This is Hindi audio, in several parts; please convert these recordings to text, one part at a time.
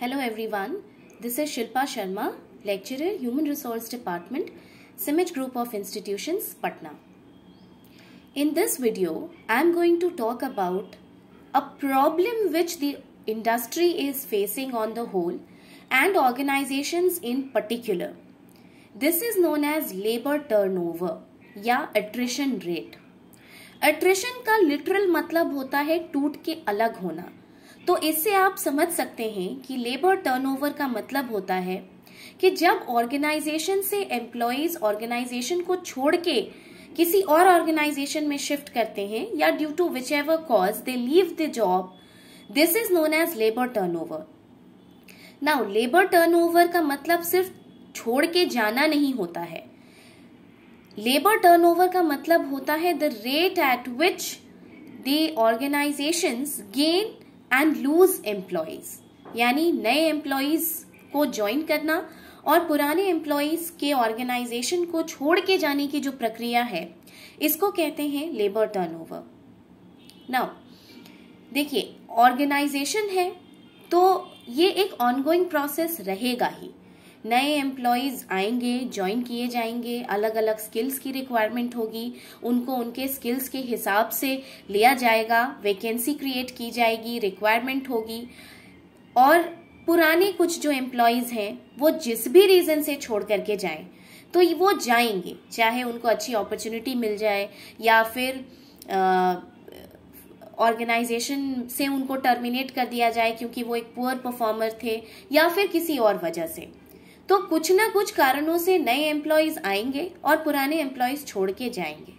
Hello everyone this is Shilpa Sharma lecturer human resource department CIMAGE group of institutions Patna in this video I am going to talk about a problem which the industry is facing on the whole and organisations in particular this is known as labour turnover या अट्रिशन रेट अट्रिशन का लिटरल मतलब होता है टूट के अलग होना तो इससे आप समझ सकते हैं कि लेबर टर्नओवर का मतलब होता है कि जब ऑर्गेनाइजेशन से एम्प्लॉयज ऑर्गेनाइजेशन को छोड़ के किसी और ऑर्गेनाइजेशन में शिफ्ट करते हैं या due to whichever cause they leave the job this is known as labour turnover now labour turnover का मतलब सिर्फ छोड़ के जाना नहीं होता है लेबर टर्नओवर का मतलब होता है the rate at which the organisations gain and lose employees यानी नए एम्प्लॉयज को ज्वाइन करना और पुराने एम्प्लॉयज के ऑर्गेनाइजेशन को छोड़ के जाने की जो प्रक्रिया है इसको कहते हैं लेबर टर्नओवर नाउ देखिए ऑर्गेनाइजेशन है तो ये एक ऑनगोइंग प्रोसेस रहेगा ही नए एम्प्लॉयज़ आएंगे ज्वाइन किए जाएंगे अलग अलग स्किल्स की रिक्वायरमेंट होगी उनको उनके स्किल्स के हिसाब से लिया जाएगा वैकेंसी क्रिएट की जाएगी रिक्वायरमेंट होगी और पुराने कुछ जो एम्प्लॉयज़ हैं वो जिस भी रीज़न से छोड़ करके जाएं तो वो जाएंगे चाहे उनको अच्छी अपॉर्चुनिटी मिल जाए या फिर ऑर्गेनाइजेशन से उनको टर्मिनेट कर दिया जाए क्योंकि वो एक पुअर परफॉर्मर थे या फिर किसी और वजह से तो कुछ ना कुछ कारणों से नए एम्प्लॉयज आएंगे और पुराने एम्प्लॉयज छोड़ के जाएंगे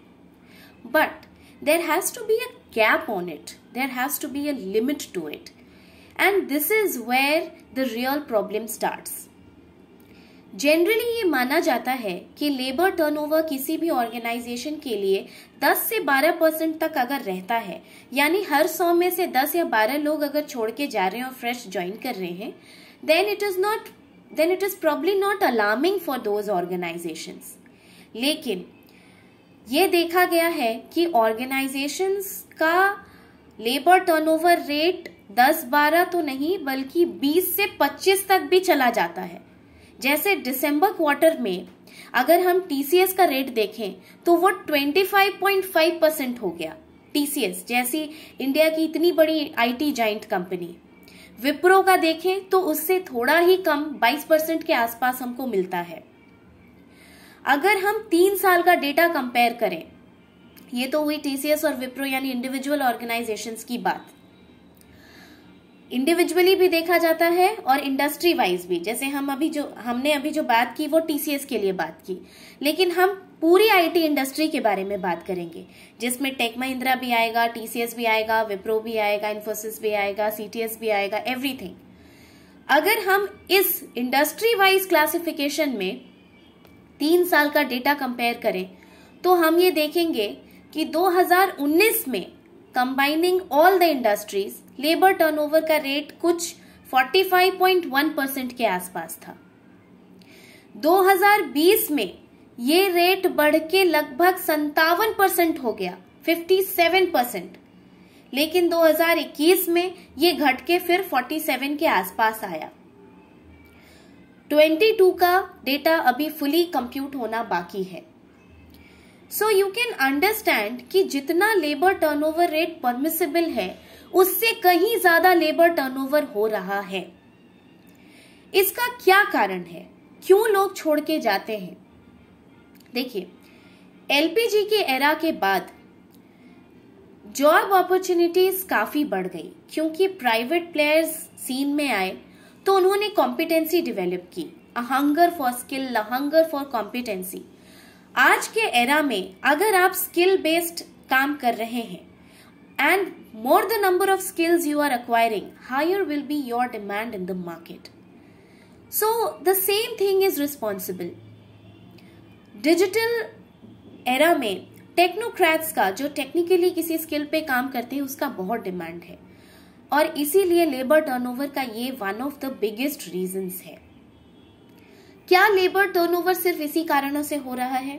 but there has to be a cap on it there has to be a limit to it and this is where the real problem start generally ये माना जाता है कि लेबर टर्नओवर किसी भी ऑर्गेनाइजेशन के लिए 10 से 12 परसेंट तक अगर रहता है यानी हर सौ में से 10 या 12 लोग अगर छोड़ के जा रहे हैं और फ्रेश ज्वाइन कर रहे हैं then it is not then it is probably not alarming for those organizations. लेकिन ये देखा गया है कि ऑर्गेनाइजेशंस का लेबर टर्नओवर रेट दस बारह तो नहीं बल्कि बीस से पच्चीस तक भी चला जाता है जैसे डिसम्बर क्वार्टर में अगर हम टीसीएस का रेट देखें तो वो twenty five point five percent हो गया टीसीएस जैसी इंडिया की इतनी बड़ी I T giant company Wipro का देखें तो उससे थोड़ा ही कम 22 परसेंट के आसपास हमको मिलता है अगर हम तीन साल का डेटा कंपेयर करें ये तो हुई टीसीएस और विप्रो यानी इंडिविजुअल ऑर्गेनाइजेशंस की बात इंडिविजुअली भी देखा जाता है और इंडस्ट्री वाइज भी जैसे हम अभी जो हमने अभी जो बात की वो टीसीएस के लिए बात की लेकिन हम पूरी आईटी इंडस्ट्री के बारे में बात करेंगे जिसमें टेक महिंद्रा भी आएगा टीसीएस भी आएगा विप्रो भी आएगा इन्फोसिस भी आएगा सीटीएस भी आएगा एवरीथिंग अगर हम इस इंडस्ट्री वाइज क्लासिफिकेशन में तीन साल का डेटा कंपेयर करें तो हम ये देखेंगे कि 2019 में combining all the industries labour turnover का रेट कुछ 45.1 परसेंट के आसपास था 2020 में ये रेट बढ़ के लगभग संतावन परसेंट हो गया 57 परसेंट लेकिन 2021 में ये घट के फिर 47 के आसपास आया 22 का डेटा अभी फुली कंप्यूट होना बाकी है सो यू कैन अंडरस्टैंड कि जितना लेबर टर्नओवर रेट परमिसेबल है उससे कहीं ज्यादा लेबर टर्नओवर हो रहा है इसका क्या कारण है क्यों लोग छोड़ के जाते हैं देखिए एलपीजी के एरा के बाद जॉब अपॉर्चुनिटीज काफी बढ़ गई क्योंकि प्राइवेट प्लेयर्स सीन में आए तो उन्होंने कॉम्पिटेंसी डिवेलप की a hunger for skill a hunger for competency आज के एरा में अगर आप स्किल बेस्ड काम कर रहे हैं and more the number of skills you are acquiring higher will be your demand in the market so the same thing is responsible digital era में टेक्नोक्रैट्स का जो टेक्निकली किसी स्किल पे काम करते हैं उसका बहुत डिमांड है और इसीलिए लेबर टर्नओवर का ये one of the biggest reasons है क्या लेबर टर्नओवर सिर्फ इसी कारणों से हो रहा है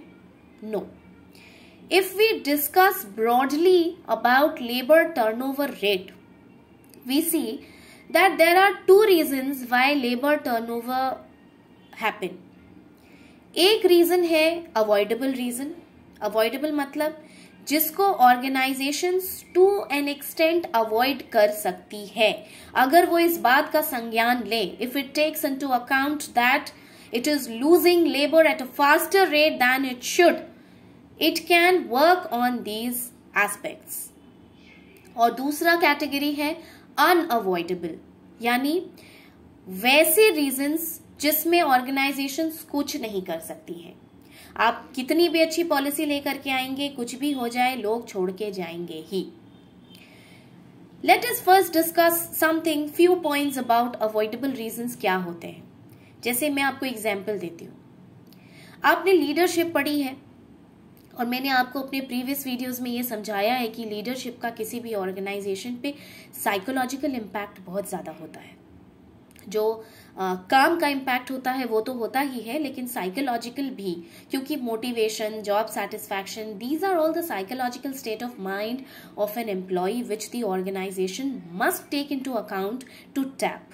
no if we discuss broadly about labour turnover rate we see that there are two reason why labour turnover happen एक रीजन है अवॉइडेबल रीजन अवॉइडेबल मतलब जिसको organisation to an extent avoid कर सकती है अगर वो इस बात का संज्ञान ले if it takes to account that It is losing labor at a faster rate than it should. It can work on these aspects और दूसरा कैटेगरी है unavoidable यानी वैसे रीजंस जिसमें ऑर्गेनाइजेशन कुछ नहीं कर सकती हैं आप कितनी भी अच्छी पॉलिसी लेकर के आएंगे कुछ भी हो जाए लोग छोड़ के जाएंगे ही let us first discuss something few points about avoidable reasons क्या होते हैं जैसे मैं आपको एग्जाम्पल देती हूँ आपने लीडरशिप पढ़ी है और मैंने आपको अपने प्रीवियस वीडियोस में ये समझाया है कि लीडरशिप का किसी भी ऑर्गेनाइजेशन पे साइकोलॉजिकल इम्पैक्ट बहुत ज़्यादा होता है जो आ, काम का इम्पैक्ट होता है वो तो होता ही है लेकिन साइकोलॉजिकल भी क्योंकि motivation job satisfaction these are all the psychological state of mind of an employee which the organisation must take in to account to tap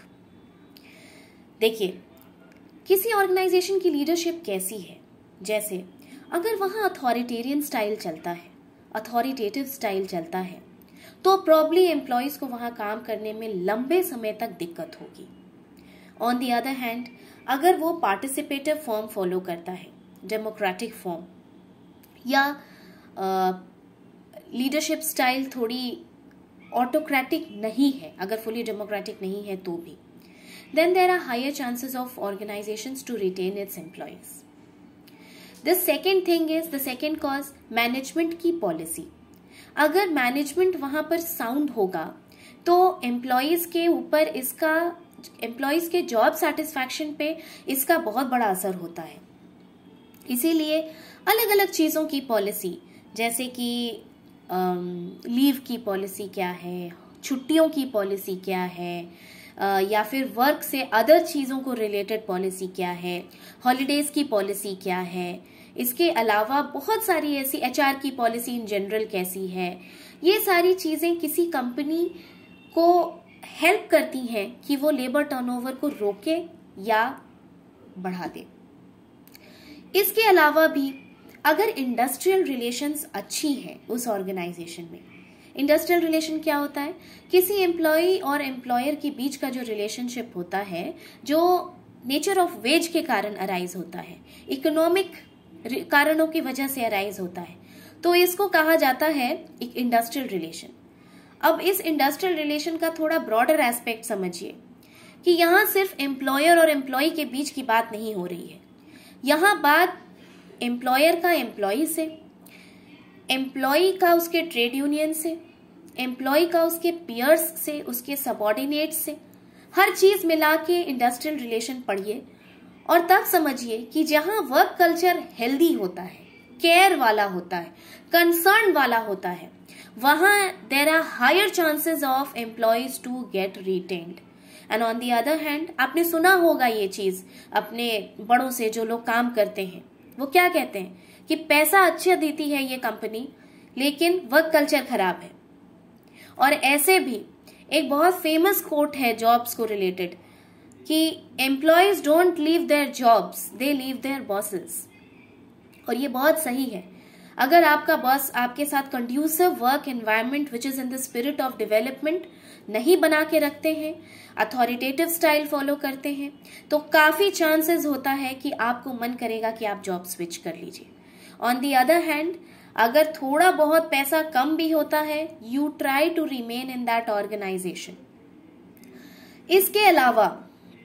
देखिए किसी ऑर्गेनाइजेशन की लीडरशिप कैसी है जैसे अगर वहाँ अथॉरिटेरियन स्टाइल चलता है अथॉरिटेटिव स्टाइल चलता है तो प्रॉब्ली एम्प्लॉयज को वहाँ काम करने में लंबे समय तक दिक्कत होगी ऑन दी अदर हैंड अगर वो पार्टिसिपेटिव फॉर्म फॉलो करता है डेमोक्रेटिक फॉर्म या लीडरशिप स्टाइल थोड़ी ऑटोक्रेटिक नहीं है अगर फुली डेमोक्रेटिक नहीं है तो भी then there are higher chances of organizations to retain its employees. The second thing is the second cause management की पॉलिसी अगर मैनेजमेंट वहाँ पर साउंड होगा तो एम्प्लॉयज़ के ऊपर इसका एम्प्लॉयज़ के जॉब सेटिस्फैक्शन पे इसका बहुत बड़ा असर होता है इसीलिए अलग अलग चीज़ों की पॉलिसी जैसे कि लीव की पॉलिसी क्या है छुट्टियों की पॉलिसी क्या है या फिर वर्क से अदर चीज़ों को रिलेटेड पॉलिसी क्या है हॉलीडेज़ की पॉलिसी क्या है इसके अलावा बहुत सारी ऐसी एच की पॉलिसी इन जनरल कैसी है ये सारी चीज़ें किसी कंपनी को हेल्प करती हैं कि वो लेबर टर्नओवर को रोके या बढ़ा दे इसके अलावा भी अगर इंडस्ट्रियल रिलेशंस अच्छी हैं उस ऑर्गेनाइजेशन में इंडस्ट्रियल रिलेशन क्या होता है किसी एम्प्लॉय और एम्प्लॉयर के बीच का जो रिलेशनशिप होता है जो नेचर ऑफ वेज के कारण अराइज होता है इकोनॉमिक कारणों की वजह से अराइज होता है तो इसको कहा जाता है एक इंडस्ट्रियल रिलेशन अब इस इंडस्ट्रियल रिलेशन का थोड़ा ब्रॉडर एस्पेक्ट समझिए कि यहाँ सिर्फ एम्प्लॉयर और एम्प्लॉय के बीच की बात नहीं हो रही है यहाँ बात एम्प्लॉयर का एम्प्लॉय से एम्प्लॉई का उसके ट्रेड यूनियन से एम्प्लॉय का उसके पियर्स से उसके सबॉर्डिनेट से हर चीज मिला के इंडस्ट्रियल रिलेशन पढ़िए और तब समझिए कि जहां वर्क कल्चर हेल्दी होता है केयर वाला होता है कंसर्न वाला होता है वहां there are higher chances of employees to get retained and on the other hand आपने सुना होगा ये चीज अपने बड़ों से जो लोग काम करते हैं वो क्या कहते हैं कि पैसा अच्छा देती है ये कंपनी लेकिन वर्क कल्चर खराब है और ऐसे भी एक बहुत फेमस कोट है जॉब्स को रिलेटेड कि employees don't leave their jobs they leave their bosses और ये बहुत सही है अगर आपका बॉस आपके साथ conducive work environment which is in the spirit of development नहीं बना के रखते हैं अथॉरिटेटिव स्टाइल फॉलो करते हैं तो काफी चांसेस होता है कि आपको मन करेगा कि आप जॉब स्विच कर लीजिए ऑन दी अदर हैंड अगर थोड़ा बहुत पैसा कम भी होता है you try to remain in that organisation इसके अलावा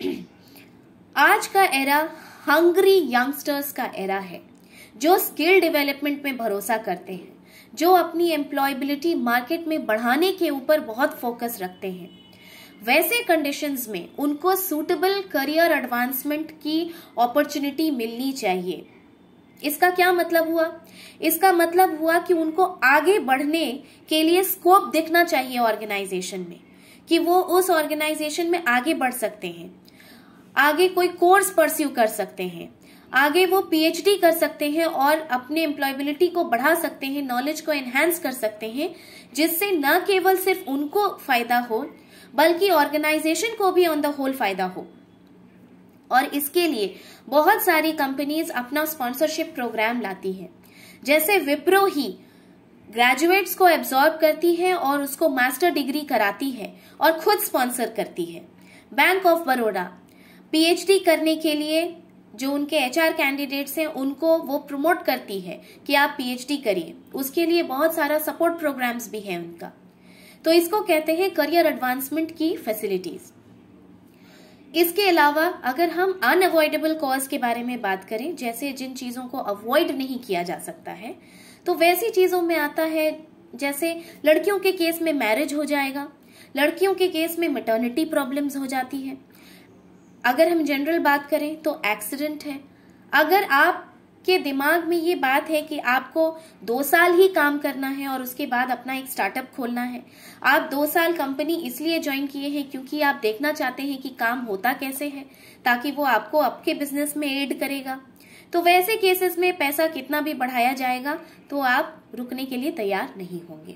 आज का एरा हंग्री यंगस्टर्स का एरा है जो स्किल डेवलपमेंट में भरोसा करते हैं जो अपनी एम्प्लॉयबिलिटी मार्केट में बढ़ाने के ऊपर बहुत फोकस रखते हैं वैसे कंडीशंस में उनको सूटेबल करियर एडवांसमेंट की अपॉर्चुनिटी मिलनी चाहिए इसका क्या मतलब हुआ इसका मतलब हुआ कि उनको आगे बढ़ने के लिए स्कोप देखना चाहिए ऑर्गेनाइजेशन में कि वो उस ऑर्गेनाइजेशन में आगे बढ़ सकते हैं आगे कोई कोर्स परस्यू कर सकते हैं आगे वो पीएचडी कर सकते हैं और अपने एम्प्लॉयबिलिटी को बढ़ा सकते हैं नॉलेज को एनहेंस कर सकते हैं जिससे न केवल सिर्फ उनको फायदा हो बल्कि ऑर्गेनाइजेशन को भी ऑन द होल फायदा हो और इसके लिए बहुत सारी कंपनीज अपना स्पॉन्सरशिप प्रोग्राम लाती है जैसे विप्रो ही ग्रेजुएट्स को एब्जॉर्ब करती है और उसको मास्टर डिग्री कराती है और खुद स्पॉन्सर करती है बैंक ऑफ बड़ौदा पीएचडी करने के लिए जो उनके एचआर कैंडिडेट्स हैं उनको वो प्रमोट करती है कि आप पीएचडी करिए उसके लिए बहुत सारा सपोर्ट प्रोग्राम्स भी है उनका तो इसको कहते हैं करियर एडवांसमेंट की फैसिलिटीज़ इसके अलावा अगर हम अनअवॉइडेबल कॉज के बारे में बात करें जैसे जिन चीज़ों को अवॉइड नहीं किया जा सकता है तो वैसी चीज़ों में आता है जैसे लड़कियों के केस में मैरिज हो जाएगा लड़कियों के केस में मटर्निटी प्रॉब्लम्स हो जाती है अगर हम जनरल बात करें तो एक्सीडेंट है अगर आप के दिमाग में ये बात है कि आपको दो साल ही काम करना है और उसके बाद अपना एक स्टार्टअप खोलना है आप दो साल कंपनी इसलिए ज्वाइन किए हैं क्योंकि आप देखना चाहते हैं कि काम होता कैसे है ताकि वो आपको आपके बिजनेस में एड करेगा तो वैसे केसेस में पैसा कितना भी बढ़ाया जाएगा तो आप रुकने के लिए तैयार नहीं होंगे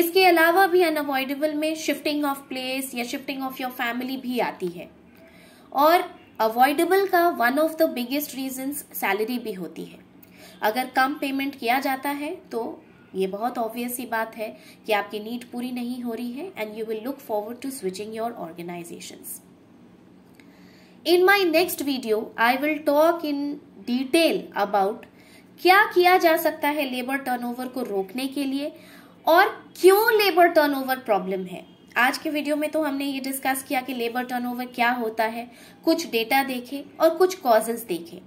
इसके अलावा भी अनअवॉइडेबल में शिफ्टिंग ऑफ प्लेस या शिफ्टिंग ऑफ योर फैमिली भी आती है और अवॉइडेबल का one of the biggest reason salary भी होती है अगर कम पेमेंट किया जाता है तो ये बहुत ऑब्वियस ही बात है कि आपकी नीड पूरी नहीं हो रही है and you will look forward to switching your organisation in my next video I will talk in detail about क्या किया जा सकता है लेबर टर्नओवर को रोकने के लिए और क्यों लेबर टर्नओवर प्रॉब्लम है आज के वीडियो में तो हमने ये डिस्कस किया कि लेबर टर्नओवर क्या होता है कुछ डेटा देखे और कुछ कॉजेज देखे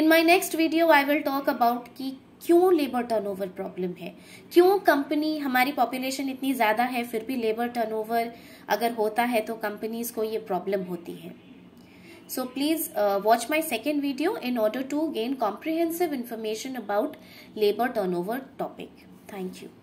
in my next video I will talk about कि क्यों लेबर टर्नओवर प्रॉब्लम है क्यों कंपनी हमारी पॉपुलेशन इतनी ज़्यादा है फिर भी लेबर टर्नओवर अगर होता है तो कंपनीज को ये प्रॉब्लम होती है so please watch my second video in order to gain comprehensive information about labour turn topic thank you